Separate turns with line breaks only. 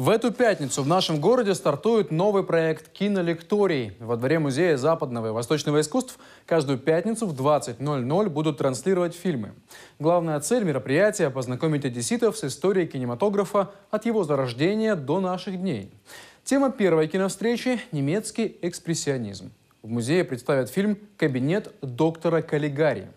В эту пятницу в нашем городе стартует новый проект «Кинолекторий». Во дворе Музея западного и восточного искусств каждую пятницу в 20.00 будут транслировать фильмы. Главная цель мероприятия – познакомить одесситов с историей кинематографа от его зарождения до наших дней. Тема первой киновстречи – немецкий экспрессионизм. В музее представят фильм «Кабинет доктора Каллигари».